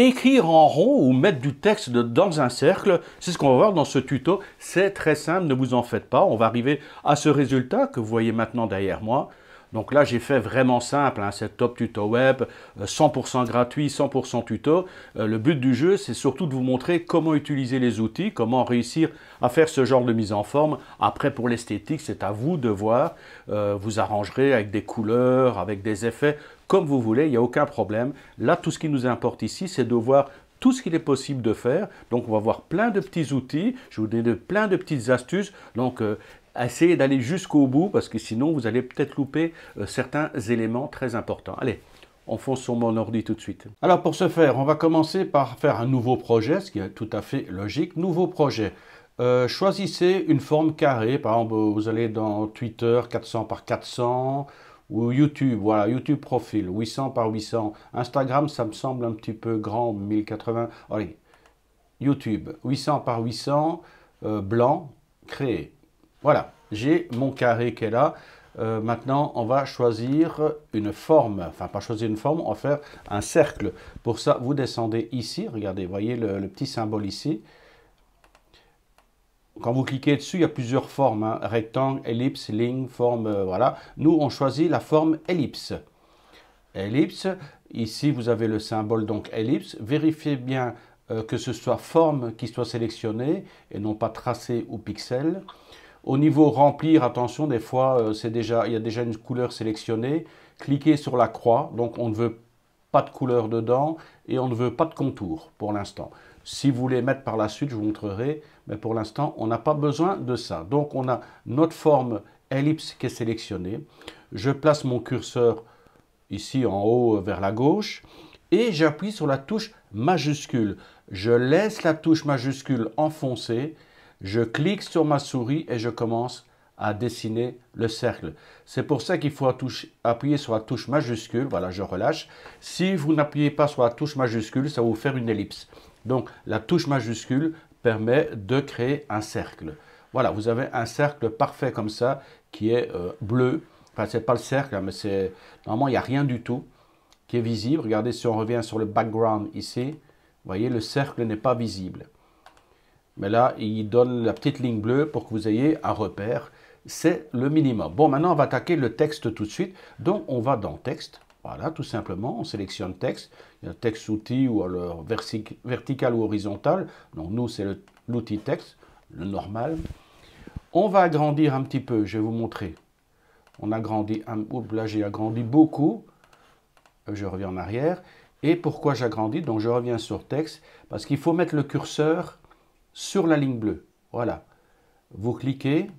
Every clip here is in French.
Écrire en rond ou mettre du texte dans un cercle, c'est ce qu'on va voir dans ce tuto. C'est très simple, ne vous en faites pas. On va arriver à ce résultat que vous voyez maintenant derrière moi. Donc là, j'ai fait vraiment simple, hein, c'est top tuto web, 100% euh, gratuit, 100% tuto. Euh, le but du jeu, c'est surtout de vous montrer comment utiliser les outils, comment réussir à faire ce genre de mise en forme. Après, pour l'esthétique, c'est à vous de voir. Euh, vous arrangerez avec des couleurs, avec des effets, comme vous voulez, il n'y a aucun problème. Là, tout ce qui nous importe ici, c'est de voir tout ce qu'il est possible de faire. Donc, on va voir plein de petits outils. Je vous donne plein de petites astuces. Donc, euh, essayez d'aller jusqu'au bout parce que sinon, vous allez peut-être louper euh, certains éléments très importants. Allez, on fonce sur mon ordi tout de suite. Alors, pour ce faire, on va commencer par faire un nouveau projet, ce qui est tout à fait logique. Nouveau projet. Euh, choisissez une forme carrée. Par exemple, vous allez dans Twitter 400 par 400 ou YouTube, voilà, YouTube profil, 800 par 800. Instagram, ça me semble un petit peu grand, 1080. Allez, YouTube, 800 par 800, euh, blanc, créé. Voilà, j'ai mon carré qui est là. Euh, maintenant, on va choisir une forme, enfin pas choisir une forme, on va faire un cercle. Pour ça, vous descendez ici, regardez, voyez le petit symbole ici quand vous cliquez dessus, il y a plusieurs formes, hein. rectangle, ellipse, ligne, forme, euh, voilà. Nous, on choisit la forme ellipse. Ellipse, ici vous avez le symbole donc ellipse. Vérifiez bien euh, que ce soit forme qui soit sélectionnée et non pas tracé ou pixel. Au niveau remplir, attention, des fois euh, c'est déjà, il y a déjà une couleur sélectionnée. Cliquez sur la croix, donc on ne veut pas de couleur dedans et on ne veut pas de contour pour l'instant. Si vous voulez mettre par la suite, je vous montrerai, mais pour l'instant, on n'a pas besoin de ça. Donc, on a notre forme ellipse qui est sélectionnée. Je place mon curseur ici en haut euh, vers la gauche et j'appuie sur la touche majuscule. Je laisse la touche majuscule enfoncée, je clique sur ma souris et je commence à dessiner le cercle. C'est pour ça qu'il faut appuyer sur la touche majuscule. Voilà, je relâche. Si vous n'appuyez pas sur la touche majuscule, ça va vous faire une ellipse. Donc la touche majuscule permet de créer un cercle. Voilà, vous avez un cercle parfait comme ça qui est euh, bleu. Enfin, n'est pas le cercle, hein, mais c'est normalement il n'y a rien du tout qui est visible. Regardez si on revient sur le background ici, vous voyez le cercle n'est pas visible. Mais là, il donne la petite ligne bleue pour que vous ayez un repère. C'est le minimum. Bon, maintenant on va attaquer le texte tout de suite. Donc on va dans texte. Voilà, tout simplement, on sélectionne texte, il y a texte outil ou alors vertical ou horizontal. Donc nous, c'est l'outil texte, le normal. On va agrandir un petit peu, je vais vous montrer. On agrandit, un, là j'ai agrandi beaucoup. Euh, je reviens en arrière. Et pourquoi j'agrandis Donc je reviens sur texte, parce qu'il faut mettre le curseur sur la ligne bleue. Voilà. Vous cliquez,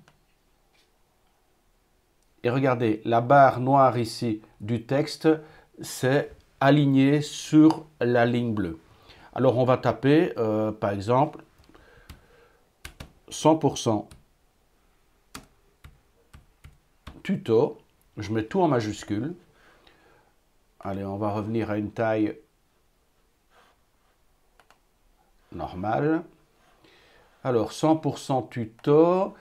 et regardez, la barre noire ici du texte, c'est aligné sur la ligne bleue. Alors on va taper, euh, par exemple, 100% tuto. Je mets tout en majuscule. Allez, on va revenir à une taille normale. Alors, 100% tuto.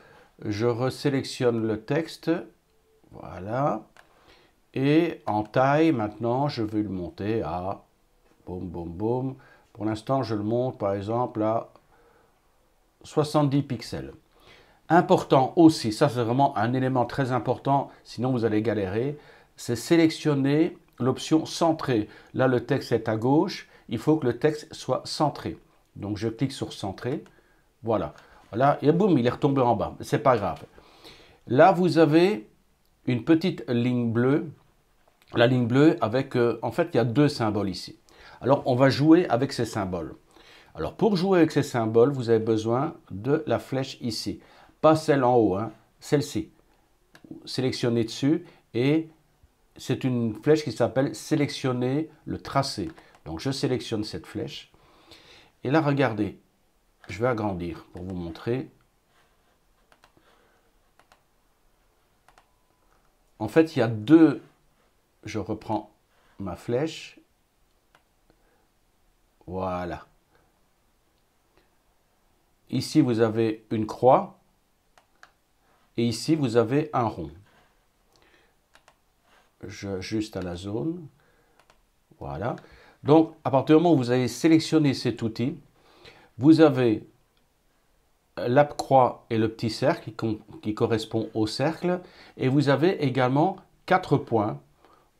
Je resélectionne le texte. Voilà. Et en taille, maintenant, je vais le monter à... Boum, boum, boum. Pour l'instant, je le monte, par exemple, à 70 pixels. Important aussi, ça c'est vraiment un élément très important, sinon vous allez galérer, c'est sélectionner l'option centrée. Là, le texte est à gauche, il faut que le texte soit centré. Donc, je clique sur Centrer. Voilà. Voilà. et boum, il est retombé en bas. Ce n'est pas grave. Là, vous avez une petite ligne bleue, la ligne bleue avec, euh, en fait, il y a deux symboles ici. Alors, on va jouer avec ces symboles. Alors, pour jouer avec ces symboles, vous avez besoin de la flèche ici. Pas celle en haut, hein, celle-ci. Sélectionnez dessus et c'est une flèche qui s'appelle sélectionner le tracé. Donc, je sélectionne cette flèche. Et là, regardez, je vais agrandir pour vous montrer. En fait, il y a deux. Je reprends ma flèche. Voilà. Ici, vous avez une croix. Et ici, vous avez un rond. Je, juste à la zone. Voilà. Donc, à partir du moment où vous avez sélectionné cet outil, vous avez la croix et le petit cercle qui, correspond au cercle. Et vous avez également quatre points.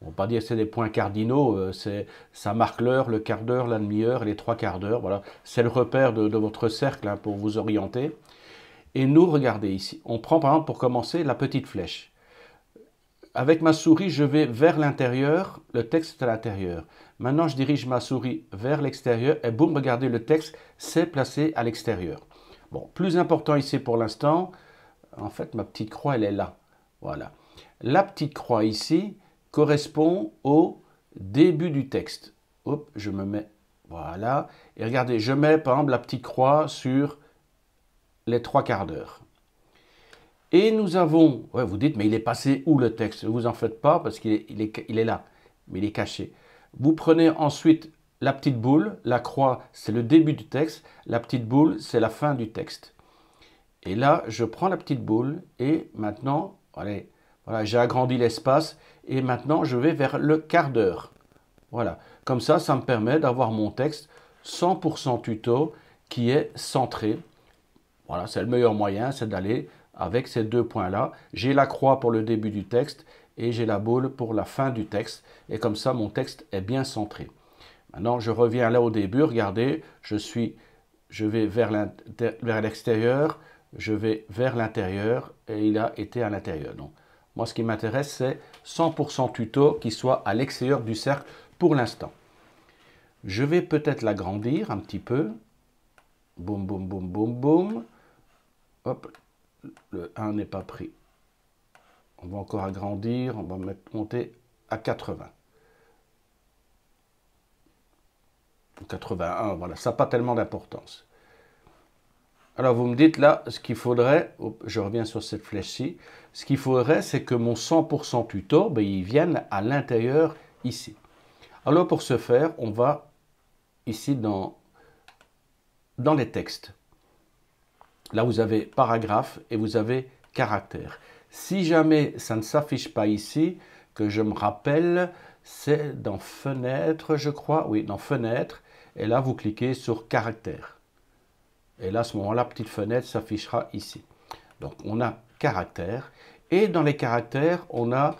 On ne va pas dire que c'est des points cardinaux, euh, c'est, ça marque l'heure, le quart d'heure, la demi-heure, les trois quarts d'heure. Voilà, c'est le repère de, votre cercle hein, pour vous orienter. Et nous, regardez ici, on prend par exemple pour commencer la petite flèche. Avec ma souris, je vais vers l'intérieur, le texte est à l'intérieur. Maintenant, je dirige ma souris vers l'extérieur et boum, regardez, le texte s'est placé à l'extérieur. Bon, plus important ici pour l'instant, en fait, ma petite croix, elle est là. Voilà. La petite croix ici correspond au début du texte. Hop, je me mets, voilà. Et regardez, je mets par exemple la petite croix sur les trois quarts d'heure. Et nous avons, vous dites, mais il est passé où le texte Ne vous en faites pas parce qu'il est, est là, mais il est caché. Vous prenez ensuite la petite boule, la croix, c'est le début du texte, la petite boule, c'est la fin du texte. Et là, je prends la petite boule et maintenant, allez, voilà, j'ai agrandi l'espace et maintenant je vais vers le quart d'heure. Voilà, comme ça, ça me permet d'avoir mon texte 100% tuto qui est centré. Voilà, c'est le meilleur moyen, c'est d'aller avec ces deux points-là. J'ai la croix pour le début du texte et j'ai la boule pour la fin du texte. Et comme ça, mon texte est bien centré. Maintenant, je reviens là au début. Regardez, je suis, je vais vers l'extérieur, je vais vers l'intérieur et il a été à l'intérieur. Donc, moi, ce qui m'intéresse, c'est 100% tuto qui soit à l'extérieur du cercle pour l'instant. Je vais peut-être l'agrandir un petit peu. Boum, boum, boum, boum, boum. Hop, le 1 n'est pas pris. On va encore agrandir, on va mettre, monter à 80. 81, voilà, ça n'a pas tellement d'importance. Alors vous me dites là, ce qu'il faudrait, je reviens sur cette flèche-ci, ce qu'il faudrait, c'est que mon 100% tutor, ben, il vienne à l'intérieur ici. Alors pour ce faire, on va ici dans, dans les textes. Là, vous avez paragraphe et vous avez caractère. Si jamais ça ne s'affiche pas ici, que je me rappelle, c'est dans fenêtre, je crois, oui, dans fenêtre, et là, vous cliquez sur caractère. Et là, à ce moment-là, petite fenêtre s'affichera ici. Donc, on a caractère. Et dans les caractères, on a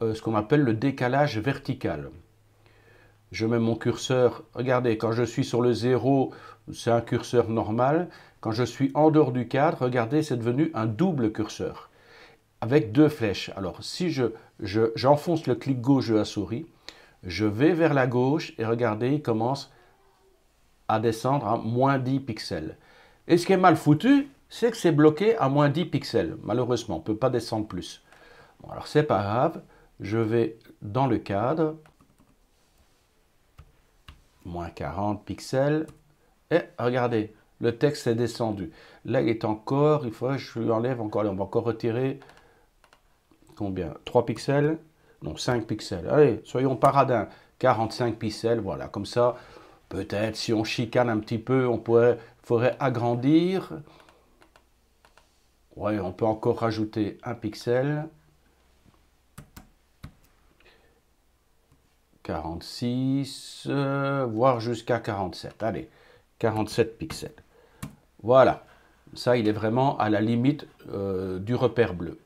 euh, ce qu'on appelle le décalage vertical. Je mets mon curseur. Regardez, quand je suis sur le 0, c'est un curseur normal. Quand je suis en dehors du cadre, regardez, c'est devenu un double curseur avec deux flèches. Alors, si je j'enfonce le clic gauche de la souris, je vais vers la gauche et regardez, il commence descendre à moins 10 pixels. Et ce qui est mal foutu, c'est que c'est bloqué à moins 10 pixels. Malheureusement, on peut pas descendre plus. Bon, alors c'est pas grave. Je vais dans le cadre, moins 40 pixels. Et regardez, le texte est descendu. Là, il est encore, il faut je l'enlève encore. on va encore retirer combien 3 pixels Non, 5 pixels. Allez, soyons paradins. 45 pixels, voilà, comme ça, Peut-être si on chicane un petit peu, on pourrait, faudrait agrandir. Oui, on peut encore rajouter un pixel. 46, euh, voire jusqu'à 47. Allez, 47 pixels. Voilà. Ça, il est vraiment à la limite euh, du repère bleu.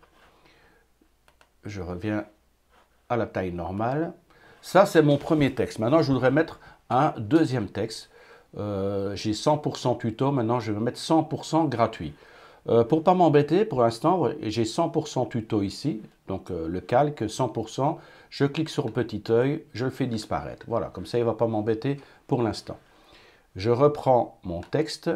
Je reviens à la taille normale. Ça, c'est mon premier texte. Maintenant, je voudrais mettre un deuxième texte. Euh, j'ai 100% tuto, maintenant je vais mettre 100% gratuit. Euh, pour ne pas m'embêter, pour l'instant, j'ai 100% tuto ici, donc euh, le calque 100%, je clique sur le petit œil, je le fais disparaître. Voilà, comme ça, il ne va pas m'embêter pour l'instant. Je reprends mon texte,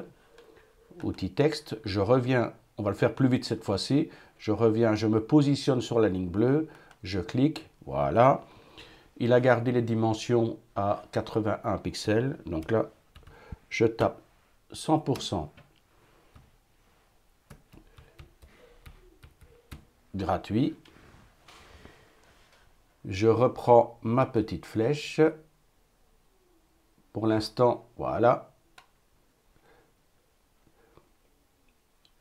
outil texte, je reviens, on va le faire plus vite cette fois-ci, je reviens, je me positionne sur la ligne bleue, je clique, voilà, il a gardé les dimensions à 81 pixels. Donc là, je tape 100% gratuit. Je reprends ma petite flèche. Pour l'instant, voilà.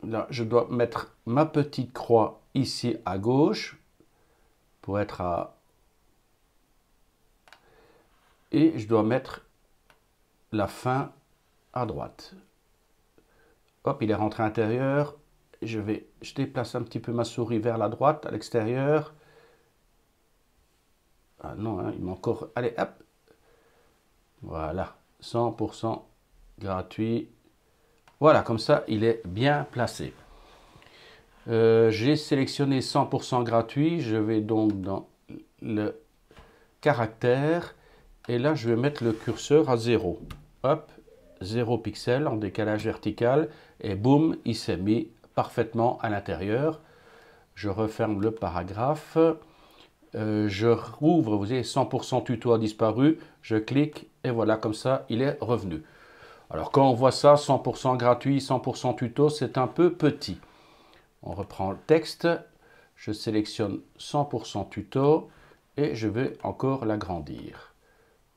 Là, je dois mettre ma petite croix ici à gauche pour être à et je dois mettre la fin à droite. Hop, il est rentré à l'intérieur. Je vais, je déplace un petit peu ma souris vers la droite, à l'extérieur. Ah non, hein, il m'a encore... Allez, hop Voilà, 100% gratuit. Voilà, comme ça, il est bien placé. Euh, j'ai sélectionné 100% gratuit. Je vais donc dans le caractère et là, je vais mettre le curseur à 0. Hop, 0 pixels en décalage vertical. Et boum, il s'est mis parfaitement à l'intérieur. Je referme le paragraphe. Euh, je rouvre, vous voyez, 100% tuto a disparu. Je clique et voilà, comme ça, il est revenu. Alors quand on voit ça, 100% gratuit, 100% tuto, c'est un peu petit. On reprend le texte, je sélectionne 100% tuto et je vais encore l'agrandir.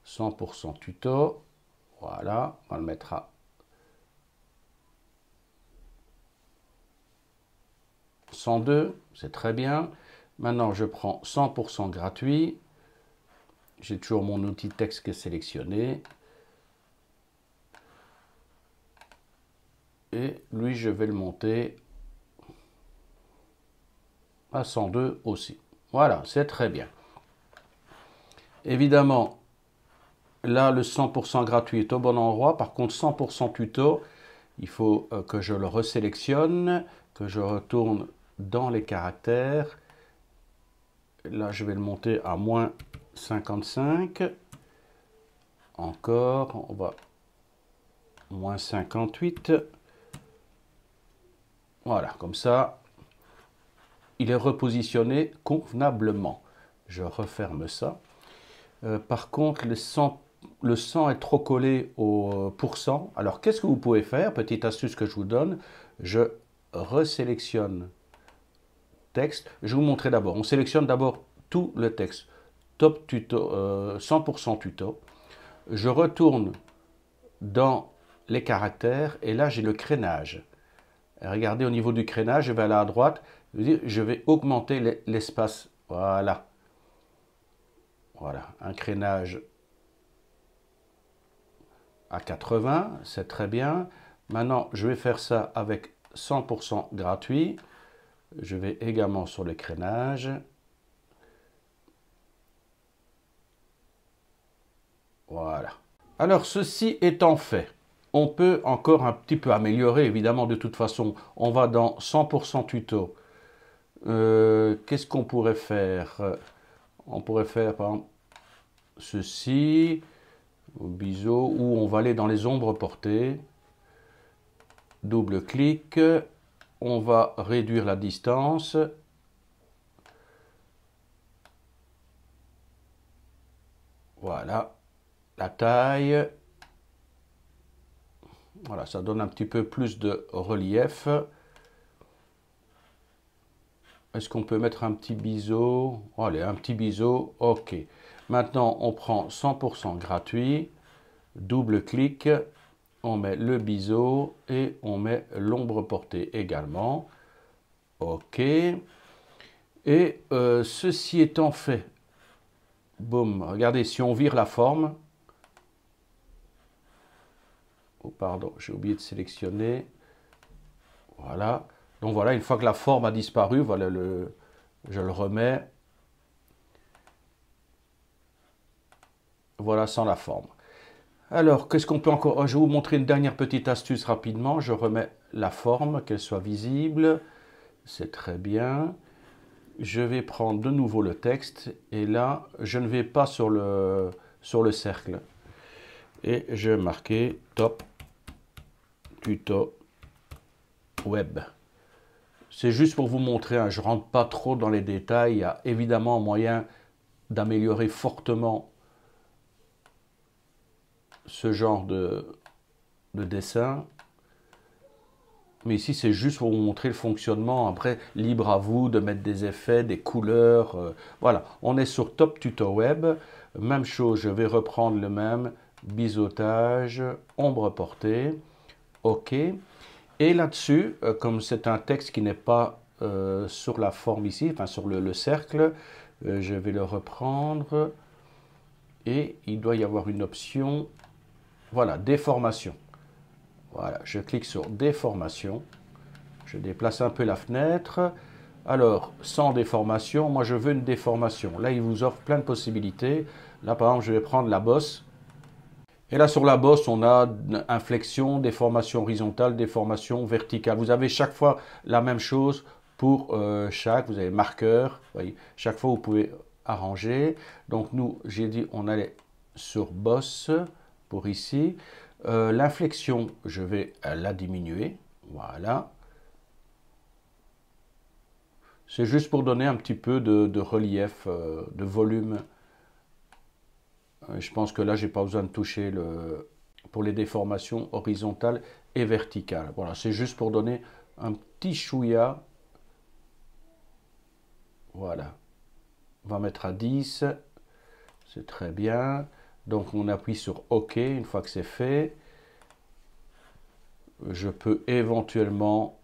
100% tuto. Voilà, on le mettra. « 102 », c'est très bien. Maintenant, je prends 100% gratuit. J'ai toujours mon outil texte qui est sélectionné. Et lui, je vais le monter à 102 aussi. Voilà, c'est très bien. Évidemment, Là, le 100% gratuit est au bon endroit. Par contre, 100% tuto, il faut euh, que je le resélectionne, que je retourne dans les caractères. Là, je vais le monter à moins 55. Encore, on va moins 58. Voilà, comme ça, il est repositionné convenablement. Je referme ça. Euh, par contre, le 100 le sang est trop collé au euh, pourcent. Alors, qu'est-ce que vous pouvez faire Petite astuce que je vous donne, je resélectionne texte. Je vais vous montrer d'abord. On sélectionne d'abord tout le texte. Top tuto, 100% euh, tuto. Je retourne dans les caractères et là, j'ai le crénage. Regardez au niveau du crénage, je vais aller à droite. Je vais augmenter l'espace. Voilà. Voilà, un crénage à 80, c'est très bien. Maintenant, je vais faire ça avec 100% gratuit. Je vais également sur le crénage. Voilà. Alors, ceci étant fait, on peut encore un petit peu améliorer, évidemment, de toute façon. On va dans 100% tuto. Euh, qu'est-ce qu'on pourrait faire On pourrait faire, par exemple, ceci au biseau, où on va aller dans les ombres portées. Double clic, on va réduire la distance. Voilà, la taille. Voilà, ça donne un petit peu plus de relief. Est-ce qu'on peut mettre un petit biseau Allez, un petit biseau, ok. Maintenant, on prend 100% gratuit, double-clic, on met le biseau et on met l'ombre portée également. OK. Et euh, ceci étant fait, boum, regardez, si on vire la forme, oh pardon, j'ai oublié de sélectionner, voilà. Donc voilà, une fois que la forme a disparu, voilà, le, je le remets, Voilà sans la forme. Alors, qu'est-ce qu'on peut encore... Je vais vous montrer une dernière petite astuce rapidement. Je remets la forme, qu'elle soit visible. C'est très bien. Je vais prendre de nouveau le texte. Et là, je ne vais pas sur le, sur le cercle. Et je vais marquer top tuto web. C'est juste pour vous montrer, hein, je ne rentre pas trop dans les détails. Il y a évidemment moyen d'améliorer fortement ce genre de, dessin. Mais ici, c'est juste pour vous montrer le fonctionnement. Après, libre à vous de mettre des effets, des couleurs. Euh, voilà, on est sur Top Tuto Web. Même chose, je vais reprendre le même. Biseautage, ombre portée. OK. Et là-dessus, euh, comme c'est un texte qui n'est pas euh, sur la forme ici, enfin sur le cercle, je vais le reprendre. Et il doit y avoir une option voilà, déformation. Voilà, je clique sur déformation. Je déplace un peu la fenêtre. Alors, sans déformation, moi je veux une déformation. Là, il vous offre plein de possibilités. Là, par exemple, je vais prendre la bosse. Et là, sur la bosse, on a inflexion, déformation horizontale, déformation verticale. Vous avez chaque fois la même chose pour euh, chaque. Vous avez marqueur. Chaque fois, vous pouvez arranger. Donc, nous, j'ai dit, on allait sur bosse ici. Euh, l'inflexion, je vais la diminuer. Voilà. C'est juste pour donner un petit peu de, relief, euh, de volume. Euh, je pense que là, j'ai pas besoin de toucher le, pour les déformations horizontales et verticales. Voilà, c'est juste pour donner un petit chouïa. Voilà. On va mettre à 10. C'est très bien. Donc on appuie sur OK une fois que c'est fait. Je peux éventuellement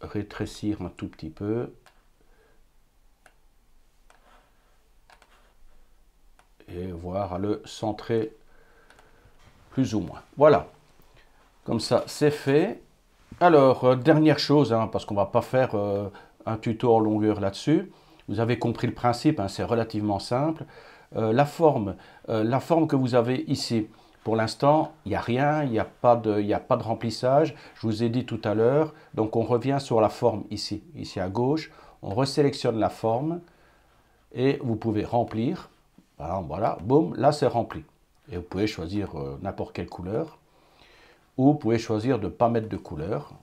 rétrécir un tout petit peu. Et voir à le centrer plus ou moins. Voilà. Comme ça, c'est fait. Alors, euh, dernière chose, hein, parce qu'on ne va pas faire euh, un tuto en longueur là-dessus. Vous avez compris le principe, hein, c'est relativement simple. Euh, la forme, euh, la forme que vous avez ici. Pour l'instant, il n'y a rien, il n'y a, pas de, a pas de remplissage. Je vous ai dit tout à l'heure, donc on revient sur la forme ici, ici à gauche. On resélectionne la forme et vous pouvez remplir. Voilà, voilà boum, là c'est rempli. Et vous pouvez choisir euh, n'importe quelle couleur. Ou vous pouvez choisir de ne pas mettre de couleur.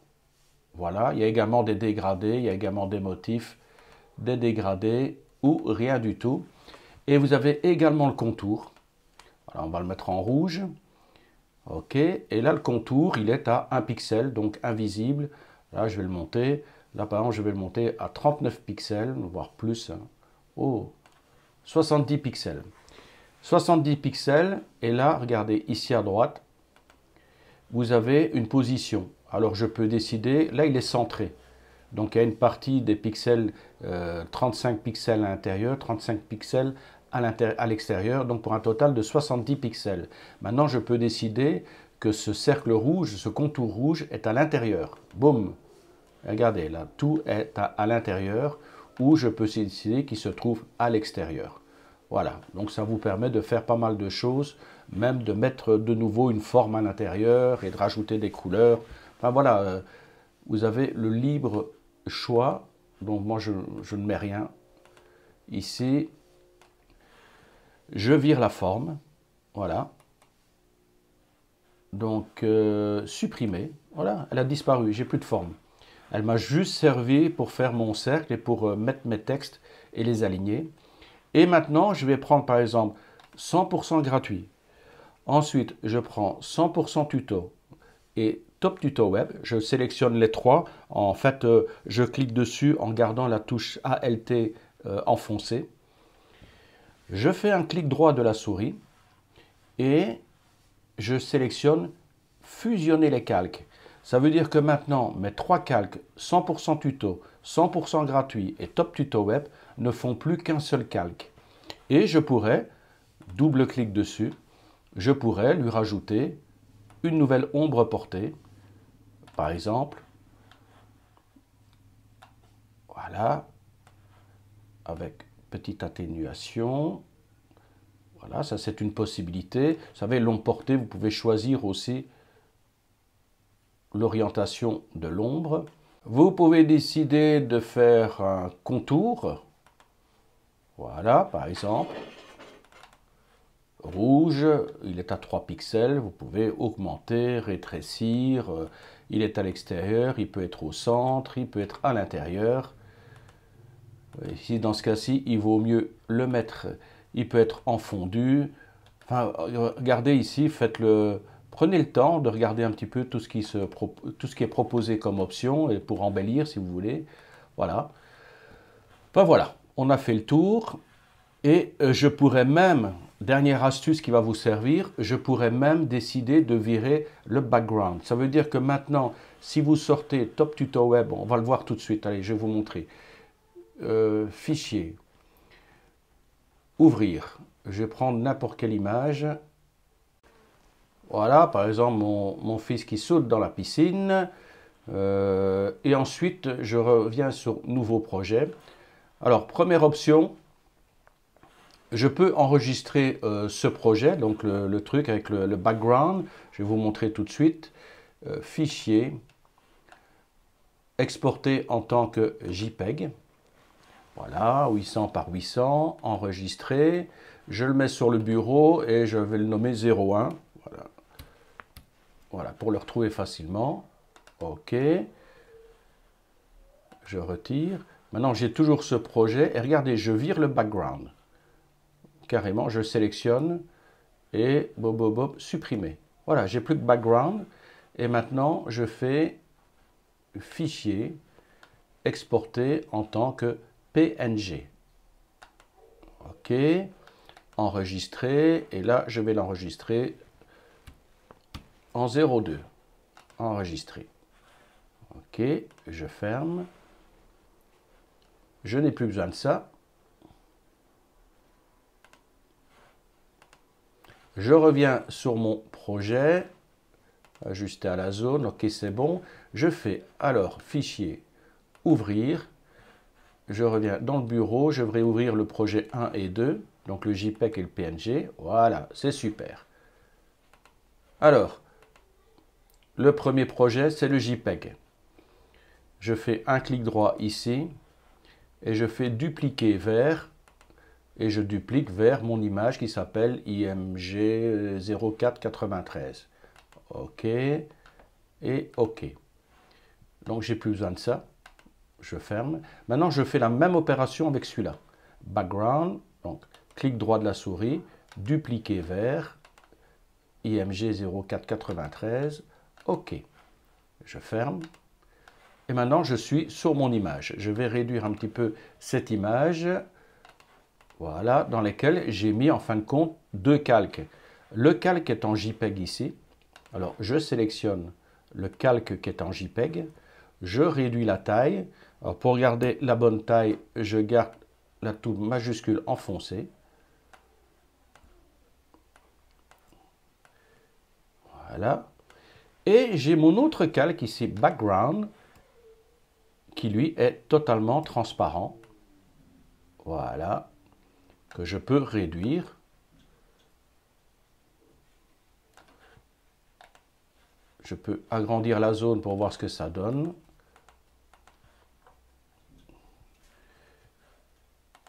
Voilà, il y a également des dégradés, il y a également des motifs, des dégradés ou rien du tout. Et vous avez également le contour. on va le mettre en rouge. OK. Et là, le contour, il est à 1 pixel, donc invisible. Là, je vais le monter. Là, par exemple, je vais le monter à 39 pixels, voire plus. Hein. Oh, 70 pixels. 70 pixels. Et là, regardez, ici à droite, vous avez une position. Alors, je peux décider. Là, il est centré. Donc, il y a une partie des pixels, 35 euh, pixels à l'intérieur, 35 pixels à l'extérieur, donc pour un total de 70 pixels. Maintenant, je peux décider que ce cercle rouge, ce contour rouge est à l'intérieur. Boum Regardez, là, tout est à, l'intérieur ou je peux décider qu'il se trouve à l'extérieur. Voilà, donc ça vous permet de faire pas mal de choses, même de mettre de nouveau une forme à l'intérieur et de rajouter des couleurs. Enfin voilà, euh, vous avez le libre choix. Donc moi, je ne mets rien ici. Je vire la forme. Voilà. Donc, euh, supprimer. Voilà, elle a disparu. J'ai plus de forme. Elle m'a juste servi pour faire mon cercle et pour euh, mettre mes textes et les aligner. Et maintenant, je vais prendre par exemple 100% gratuit. Ensuite, je prends 100% tuto et top tuto web. Je sélectionne les trois. En fait, euh, je clique dessus en gardant la touche ALT enfoncée. Je fais un clic droit de la souris et je sélectionne fusionner les calques. Ça veut dire que maintenant, mes trois calques 100% tuto, 100% gratuit et top tuto web ne font plus qu'un seul calque. Et je pourrais, double clic dessus, je pourrais lui rajouter une nouvelle ombre portée. Par exemple, voilà, avec petite atténuation. Voilà, ça c'est une possibilité. Vous savez, l'ombre portée, vous pouvez choisir aussi l'orientation de l'ombre. Vous pouvez décider de faire un contour. Voilà, par exemple. Rouge, il est à 3 pixels, vous pouvez augmenter, rétrécir. Euh, il est à l'extérieur, il peut être au centre, il peut être à l'intérieur. Ici, dans ce cas-ci, il vaut mieux le mettre. Il peut être enfondu. Enfin, regardez ici, faites-le. Prenez le temps de regarder un petit peu tout ce, qui est proposé comme option et pour embellir si vous voulez. Voilà. Ben voilà, on a fait le tour. Et euh, je pourrais même, dernière astuce qui va vous servir, je pourrais même décider de virer le background. Ça veut dire que maintenant, si vous sortez Top Tuto Web, on va le voir tout de suite, allez, je vais vous montrer. Euh, fichier. Ouvrir. Je vais n'importe quelle image. Voilà, par exemple, mon, fils qui saute dans la piscine. Euh, et ensuite, je reviens sur Nouveau projet. Alors, première option, je peux enregistrer euh, ce projet, donc le, truc avec le, background. Je vais vous montrer tout de suite. fichier, exporter en tant que JPEG. Voilà, 800 par 800, enregistré. Je le mets sur le bureau et je vais le nommer 01. Voilà, voilà pour le retrouver facilement. OK. Je retire. Maintenant, j'ai toujours ce projet. Et regardez, je vire le background. Carrément, je sélectionne et bob, bob, bob, supprimer. Voilà, j'ai plus de background. Et maintenant, je fais fichier, exporter en tant que PNG. OK. Enregistrer. Et là, je vais l'enregistrer en 02. Enregistrer. OK. Je ferme. Je n'ai plus besoin de ça. Je reviens sur mon projet, ajuster à la zone, ok c'est bon. Je fais alors fichier, ouvrir, je reviens dans le bureau, je vais ouvrir le projet 1 et 2, donc le JPEG et le PNG. Voilà, c'est super. Alors, le premier projet, c'est le JPEG. Je fais un clic droit ici et je fais dupliquer vers et je duplique vers mon image qui s'appelle IMG 0493. OK et OK. Donc j'ai plus besoin de ça je ferme. Maintenant, je fais la même opération avec celui-là. Background, donc clic droit de la souris, dupliquer vers IMG 0493, OK. Je ferme. Et maintenant, je suis sur mon image. Je vais réduire un petit peu cette image, voilà, dans laquelle j'ai mis en fin de compte deux calques. Le calque est en JPEG ici. Alors, je sélectionne le calque qui est en JPEG, je réduis la taille, alors pour garder la bonne taille, je garde la touche majuscule enfoncée. Voilà. Et j'ai mon autre calque ici, background, qui lui est totalement transparent. Voilà. Que je peux réduire. Je peux agrandir la zone pour voir ce que ça donne.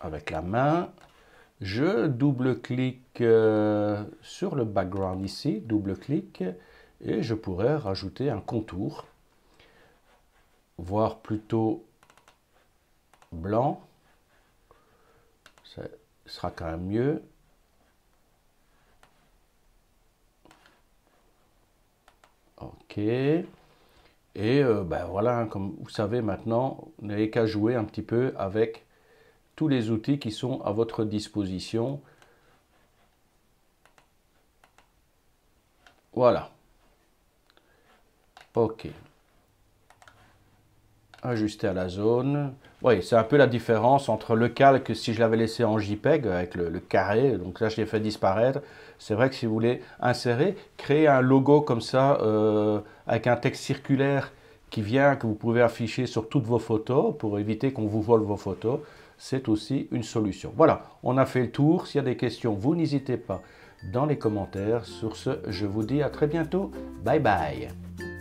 avec la main. Je double-clique euh, sur le background ici, double-clic, et je pourrais rajouter un contour, voire plutôt blanc. Ça sera quand même mieux. Ok. Et euh, ben voilà, hein, comme vous savez maintenant, vous n'avez qu'à jouer un petit peu avec tous les outils qui sont à votre disposition. Voilà. OK. Ajuster à la zone. Oui, c'est un peu la différence entre le calque, si je l'avais laissé en JPEG, avec le, carré, donc là je l'ai fait disparaître. C'est vrai que si vous voulez insérer, créer un logo comme ça, euh, avec un texte circulaire qui vient, que vous pouvez afficher sur toutes vos photos, pour éviter qu'on vous vole vos photos, c'est aussi une solution. Voilà, on a fait le tour. S'il y a des questions, vous n'hésitez pas dans les commentaires. Sur ce, je vous dis à très bientôt. Bye bye.